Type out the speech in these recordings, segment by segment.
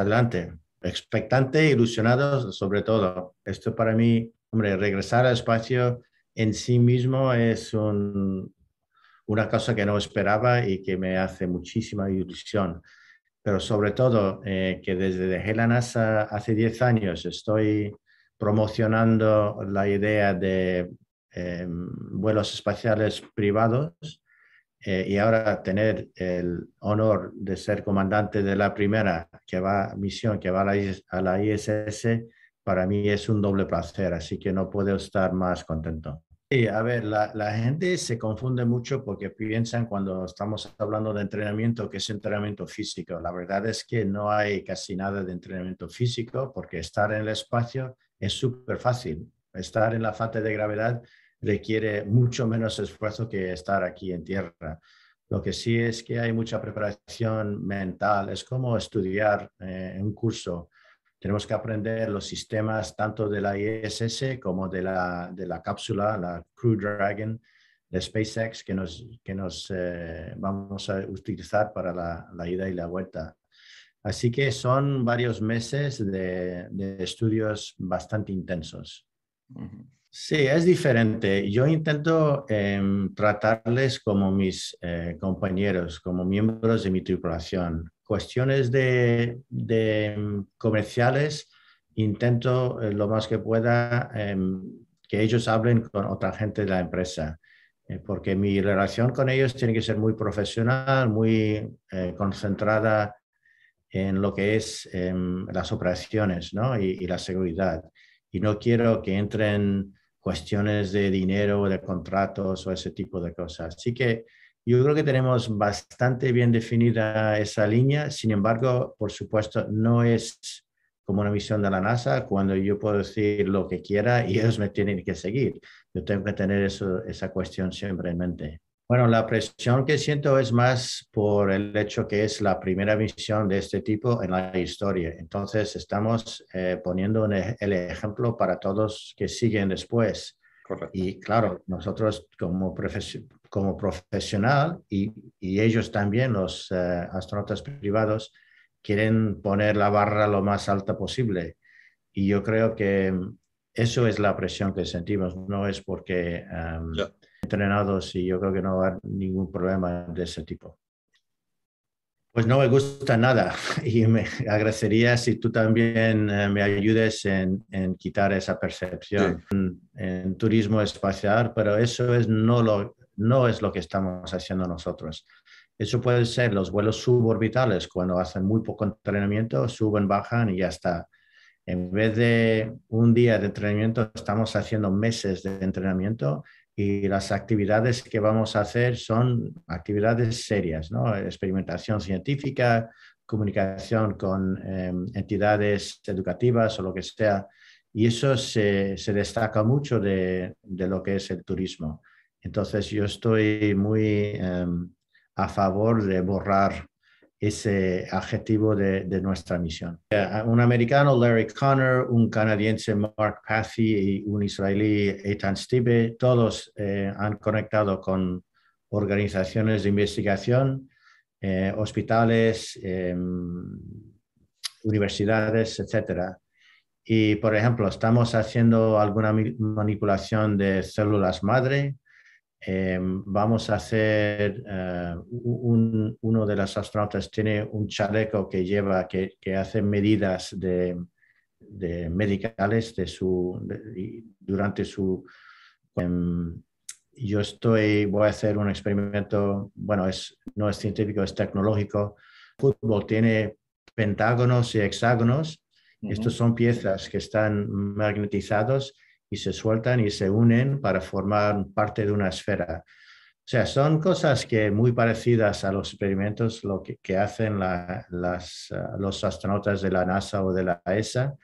adelante, expectante, ilusionado, sobre todo. Esto para mí, hombre, regresar al espacio en sí mismo es una cosa que no esperaba y que me hace muchísima ilusión. Pero sobre todo eh, que desde dejé la NASA hace 10 años estoy promocionando la idea de em, vuelos espaciales privados eh, y ahora tener el honor de ser comandante de la primera que va, misión que va a la, ISS, para mí es un doble placer, así que no puedo estar más contento. Sí, a ver, la, la, gente se confunde mucho porque piensan cuando estamos hablando de entrenamiento que es entrenamiento físico. La verdad es que no hay casi nada de entrenamiento físico porque estar en el espacio es súper fácil. Estar en la fase de gravedad requiere mucho menos esfuerzo que estar aquí en tierra. Lo que sí es que hay mucha preparación mental, es como estudiar eh, un curso. Tenemos que aprender los sistemas tanto de la ISS como de la, cápsula, la Crew Dragon de SpaceX que nos, que nos eh, vamos a utilizar para la, ida y la vuelta. Así que son varios meses de, estudios bastante intensos. Sí, es diferente. Yo intento em, tratarles como mis eh, compañeros, como miembros de mi tripulación. Cuestiones de, em, comerciales, intento eh, lo más que pueda em, que ellos hablen con otra gente de la empresa, eh, porque mi relación con ellos tiene que ser muy profesional, muy concentrada en lo que es las operaciones y la seguridad y no quiero que entren cuestiones de dinero, o de contratos o ese tipo de cosas. Así que yo creo que tenemos bastante bien definida esa línea. Sin embargo, por supuesto, no es como una misión de la NASA cuando yo puedo decir lo que quiera y ellos me tienen que seguir. Yo tengo que tener esa cuestión siempre en mente. Bueno, la presión que siento es más por el hecho que es la primera misión de este tipo en la historia. Entonces, estamos eh, poniendo el ejemplo para todos que siguen después. Y claro, nosotros como, profes, como profesional y, y, ellos también, los eh, astronautas privados, quieren poner la barra lo más alta posible. Y yo creo que eso es la presión que sentimos, no es porque... Em, entrenados y yo creo que no va haber ningún problema de ese tipo. Pues no me gusta nada y me agradecería si tú también eh, me ayudes en, quitar esa percepción en, turismo espacial, pero eso es no, lo, no es lo que estamos haciendo nosotros. Eso puede ser los vuelos suborbitales, cuando hacen muy poco entrenamiento, suben, bajan y ya está. En vez de un día de entrenamiento, estamos haciendo meses de entrenamiento y las actividades que vamos a hacer son actividades serias, ¿no? experimentación científica, comunicación con eh, entidades educativas o lo que sea. Y eso se, destaca mucho de, lo que es el turismo. Entonces yo estoy muy em, a favor de borrar ese adjetivo de, nuestra misión. Eh, un americano, Larry Connor, un canadiense, Mark Pathy, y un israelí, Ethan Stibe, todos eh, han conectado con organizaciones de investigación, eh, hospitales, em, universidades, etc. Y, por ejemplo, estamos haciendo alguna manipulación de células madre, Em, vamos a hacer, eh, uno de los astronautas tiene un chaleco que lleva, que, hace medidas de, de medicales de su, durante su... Em, yo estoy, voy a hacer un experimento, bueno, es, no es científico, es tecnológico. Fútbol tiene pentágonos y hexágonos. Estos son piezas que están magnetizados y se sueltan y se unen para formar parte de una esfera. O sea, son cosas que muy parecidas a los experimentos lo que, hacen las, uh, los astronautas de la NASA o de la ESA,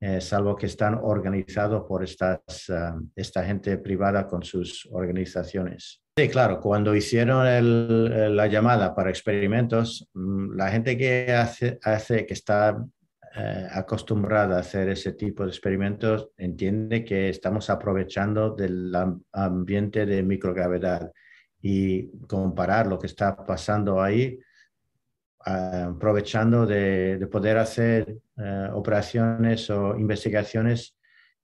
eh, salvo que están organizados por estas, um, esta gente privada con sus organizaciones. Sí, claro, cuando hicieron la llamada para experimentos, mm, la gente que, hace, hace, que está eh, acostumbrada a hacer ese tipo de experimentos entiende que estamos aprovechando del ambiente de microgravedad y comparar lo que está pasando ahí, eh, aprovechando de, poder hacer eh, operaciones o investigaciones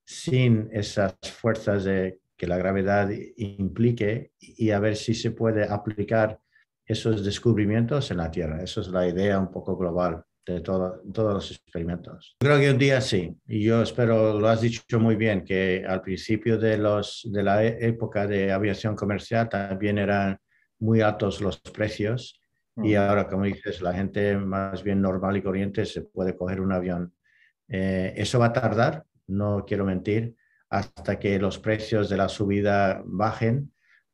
sin esas fuerzas de, que la gravedad implique y a ver si se puede aplicar esos descubrimientos en la Tierra. Esa es la idea un poco global todos los experimentos. Creo que un día sí, y yo espero, lo has dicho muy bien, que al principio de, los, de la e-, época de aviación comercial también eran muy altos los precios y mm. ahora, como dices, la gente más bien normal y corriente se puede coger un avión. Eh, eso va a tardar, no quiero mentir, hasta que los precios de la subida bajen,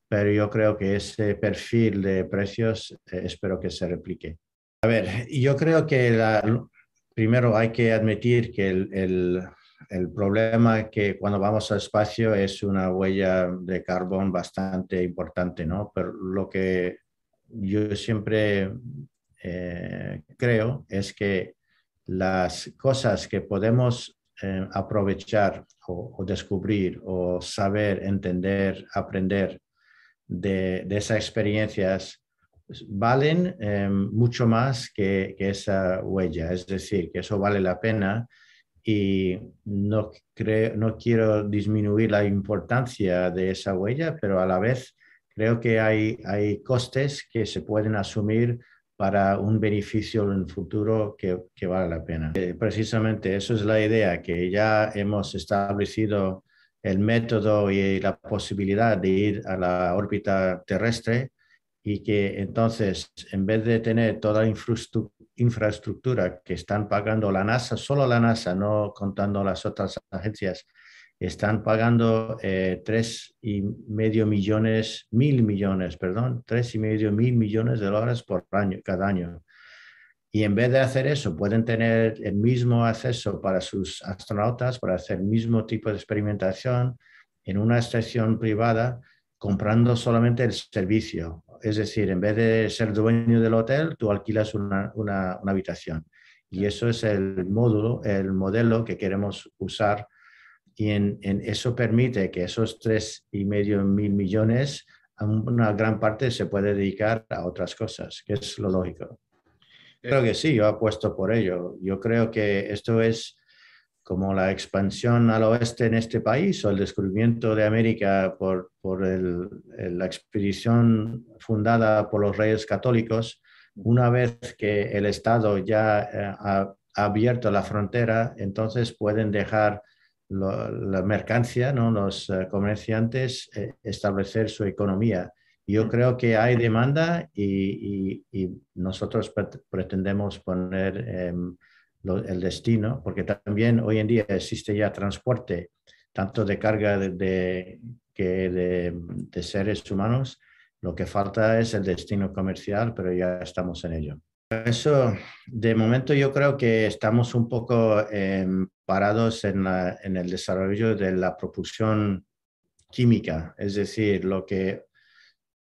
pero yo creo que ese perfil de precios eh, espero que se replique. A ver, yo creo que primero hay que admitir que el, el, el, problema que cuando vamos al espacio es una huella de carbón bastante importante, ¿no? Pero lo que yo siempre eh, creo es que las cosas que podemos eh, aprovechar o, descubrir o saber, entender, aprender de esas experiencias, pues, valen eh, mucho más que, esa huella, es decir, que eso vale la pena y no, quiero disminuir la importancia de esa huella, pero a la vez creo que hay, costes que se pueden asumir para un beneficio en el futuro que, vale la pena. Eh, precisamente eso es la idea, que ya hemos establecido el método y la posibilidad de ir a la órbita terrestre y que entonces, en vez de tener toda la infraestructura que están pagando la NASA, solo la NASA, no contando las otras agencias, están pagando eh, tres y medio millones, mil millones, perdón, tres y medio mil millones de dólares por año, cada año. Y en vez de hacer eso, pueden tener el mismo acceso para sus astronautas, para hacer el mismo tipo de experimentación en una estación privada, comprando solamente el servicio es decir, en vez de ser dueño del hotel, tú alquilas una, habitación. Y eso es el módulo, el modelo que queremos usar. Y en, eso permite que esos tres y medio mil millones, una gran parte se puede dedicar a otras cosas, que es lo lógico. Creo eh, que sí, yo apuesto por ello. Yo creo que esto es como la expansión al oeste en este país o el descubrimiento de América por, la expedición fundada por los reyes católicos, una vez que el Estado ya eh, ha, abierto la frontera, entonces pueden dejar la mercancía, ¿no? los eh, comerciantes eh, establecer su economía. Yo creo que hay demanda y, y nosotros pretendemos poner em, el destino, porque también hoy en día existe ya transporte, tanto de carga de, que de, seres humanos. Lo que falta es el destino comercial, pero ya estamos en ello. Eso, de momento yo creo que estamos un poco em, parados en, en, el desarrollo de la propulsión química, es decir, lo que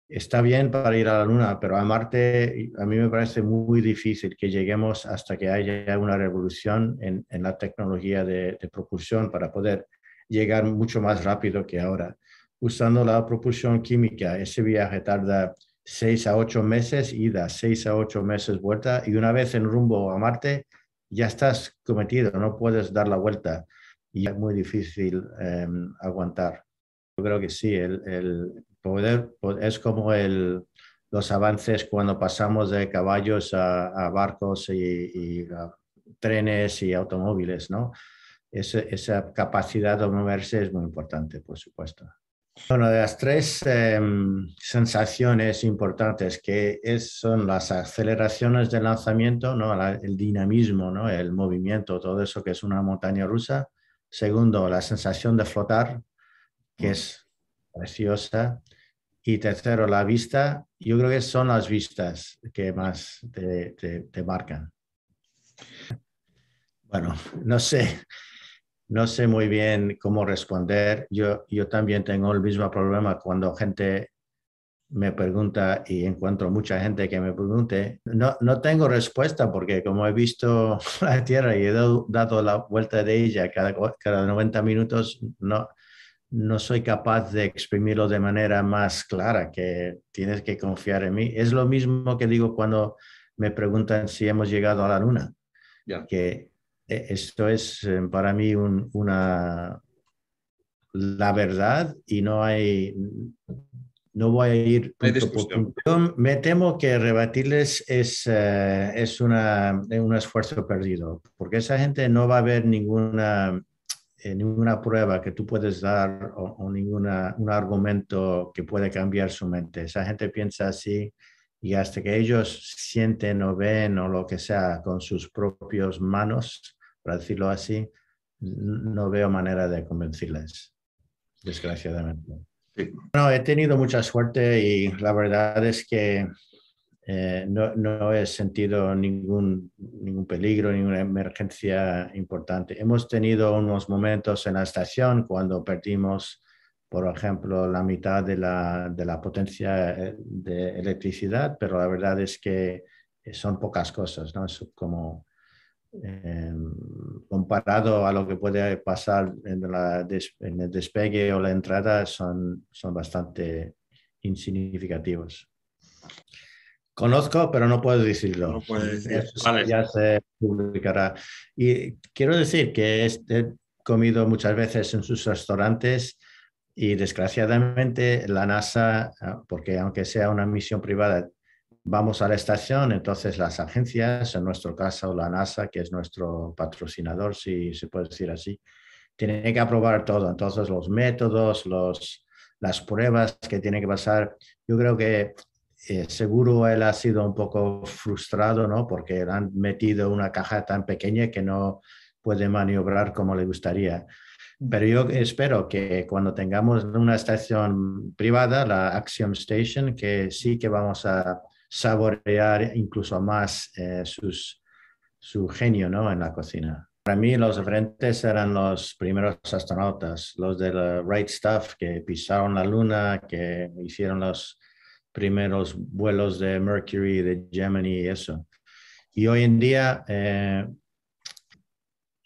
está bien para ir a la Luna, pero a Marte a mí me parece muy difícil que lleguemos hasta que haya una revolución en, la tecnología de, propulsión para poder llegar mucho más rápido que ahora. Usando la propulsión química, ese viaje tarda seis a ocho meses ida, seis a ocho meses vuelta, y una vez en rumbo a Marte, ya estás cometido, no puedes dar la vuelta y es muy difícil em, aguantar. Yo creo que sí, el Poder, pues, es como el, los avances cuando pasamos de caballos a, barcos y, trenes y automóviles, ¿no? esa capacidad de moverse es muy importante, por supuesto. Bueno, de las tres em, sensaciones importantes que son las aceleraciones de lanzamiento, ¿no? el dinamismo, ¿no? el movimiento, todo eso que es una montaña rusa. Segundo, la sensación de flotar, que mm. es preciosa. Y tercero, la vista. Yo creo que son las vistas que más te, marcan. Bueno, no sé, no sé muy bien cómo responder. Yo, yo también tengo el mismo problema cuando gente me pregunta y encuentro mucha gente que me pregunte. No, no tengo respuesta porque como he visto la Tierra y he dado, dado la vuelta de ella cada, cada 90 minutos, no, no soy capaz de exprimirlo de manera más clara, que tienes que confiar en mí. Es lo mismo que digo cuando me preguntan si hemos llegado a la luna, que eh, esto es eh, para mí una, la verdad y no hay, no voy a ir Me temo que rebatirles es, eh, es un esfuerzo perdido, porque esa gente no va a ver ninguna eh, ninguna prueba que tú puedes dar o, o ninguna, un argumento que puede cambiar su mente. Esa gente piensa así y hasta que ellos sienten o ven o lo que sea con sus propias manos, para decirlo así, no veo manera de convencerles, desgraciadamente. Sí. Bueno, he tenido mucha suerte y la verdad es que eh, no, no, he sentido ningún, ningún peligro, ninguna emergencia importante. Hemos tenido unos momentos en la estación cuando perdimos, por ejemplo, la mitad de la, de la potencia eh, de electricidad, pero la verdad es que eh, son pocas cosas, ¿no? como em, comparado a lo que puede pasar en, en, el despegue o la entrada, son, son bastante insignificativos. Conozco, pero no puedo decirlo. No Ya se publicará. Y quiero decir que este, he comido muchas veces en sus restaurantes y desgraciadamente la NASA, ah, porque aunque sea una misión privada, vamos a la estación, entonces las agencias, en nuestro caso la NASA, que es nuestro patrocinador, si se puede decir así, tiene que aprobar todo. Entonces los métodos, los, las pruebas que tiene que pasar, yo creo que eh, seguro él ha sido un poco frustrado, ¿no? Porque le han metido una caja tan pequeña que no puede maniobrar como le gustaría. Mm. Pero yo espero que cuando tengamos una estación privada, la Axiom Station, que sí que vamos a saborear incluso más eh, sus, su genio ¿no? en la cocina. Para mí los referentes eran los primeros astronautas, los del Wright Stuff, que pisaron la luna, que hicieron los primeros vuelos de Mercury, de Gemini y eso. Y hoy en día eh,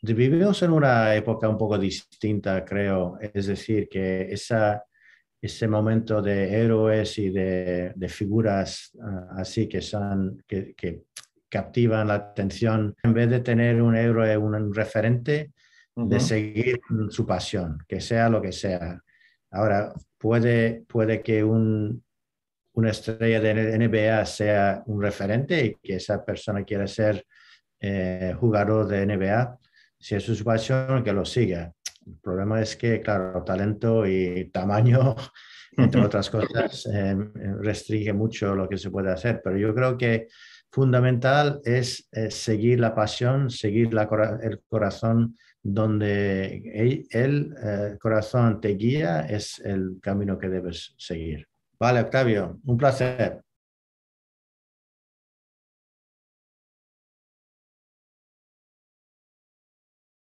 vivimos en una época un poco distinta, creo. Es decir, que esa, ese momento de héroes y de, figuras ah, así que, son, que, que, captivan la atención, en vez de tener un héroe, un referente, de seguir su pasión, que sea lo que sea. Ahora, puede, puede que un, una estrella de NBA sea un referente y que esa persona quiera ser eh, jugador de NBA, si es su pasión, que lo siga. El problema es que, claro, talento y tamaño, entre otras cosas, eh, restringe mucho lo que se puede hacer, pero yo creo que fundamental es, eh, seguir la pasión, seguir el corazón donde e-, el, corazón te guía, es el camino que debes seguir. Vale, Octavio, un placer.